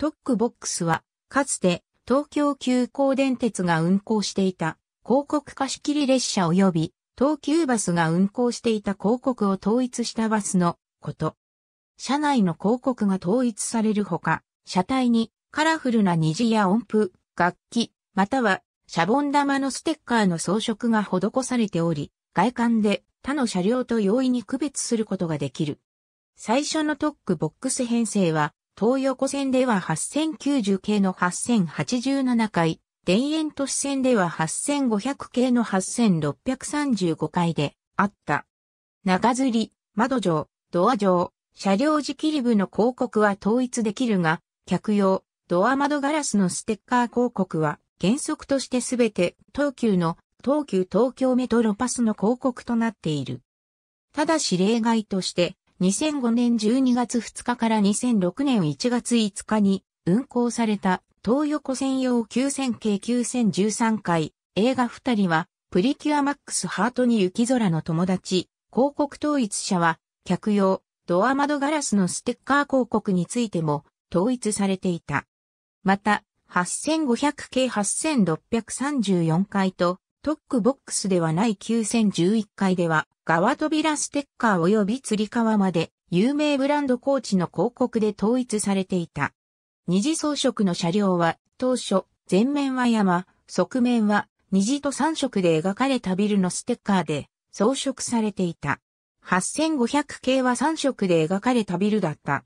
トックボックスは、かつて東京急行電鉄が運行していた広告貸切列車及び東急バスが運行していた広告を統一したバスのこと。車内の広告が統一されるほか、車体にカラフルな虹や音符、楽器、またはシャボン玉のステッカーの装飾が施されており、外観で他の車両と容易に区別することができる。最初のトックボックス編成は東横線では8090系の8087回、田園都市線では8500系の8635回であった。中吊り、窓上、ドア上、車両時切り部の広告は統一できるが、客用、ドア窓ガラスのステッカー広告は原則としてすべて東急の東急東京メトロパスの広告となっている。ただし例外として、2005年12月2日から2006年1月5日に運行された東横専用9000系9013回映画2人はプリキュアマックスハートに雪空の友達広告統一者は客用ドア窓ガラスのステッカー広告についても統一されていた。また8500系8634回とトックボックスではない9011階では、側扉ステッカー及び釣り革まで、有名ブランドコーチの広告で統一されていた。二次装飾の車両は、当初、前面は山、側面は、二次と三色で描かれたビルのステッカーで、装飾されていた。8500系は三色で描かれたビルだった。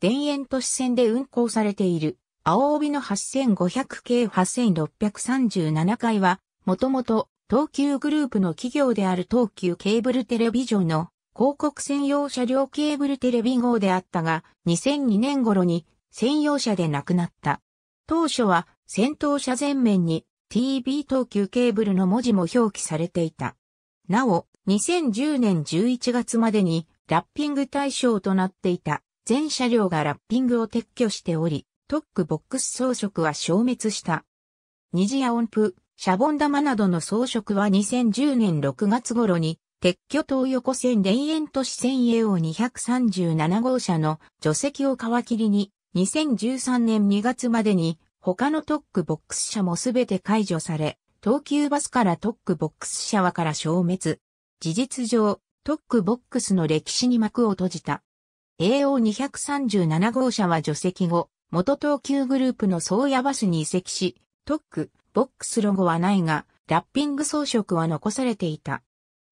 田園都市線で運行されている、青帯の8500系8637階は、もともと東急グループの企業である東急ケーブルテレビ上の広告専用車両ケーブルテレビ号であったが、2002年頃に専用車でなくなった。当初は先頭車前面に t b 東急ケーブルの文字も表記されていた。なお、2010年11月までにラッピング対象となっていた全車両がラッピングを撤去しており、トックボックス装飾は消滅した。二次や音符、シャボン玉などの装飾は2010年6月頃に、撤去東横線田園都市線 AO237 号車の除籍を皮切りに、2013年2月までに、他の特区ボックス車もすべて解除され、東急バスから特区ボックス車はから消滅。事実上、特区ボックスの歴史に幕を閉じた。AO237 号車は除籍後、元東急グループの宗谷バスに移籍し、特区、ボックスロゴはないが、ラッピング装飾は残されていた。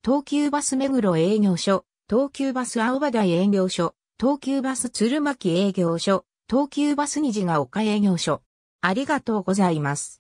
東急バス目黒営業所、東急バス青葉台営業所、東急バス鶴巻営業所、東急バス虹が丘営業所。ありがとうございます。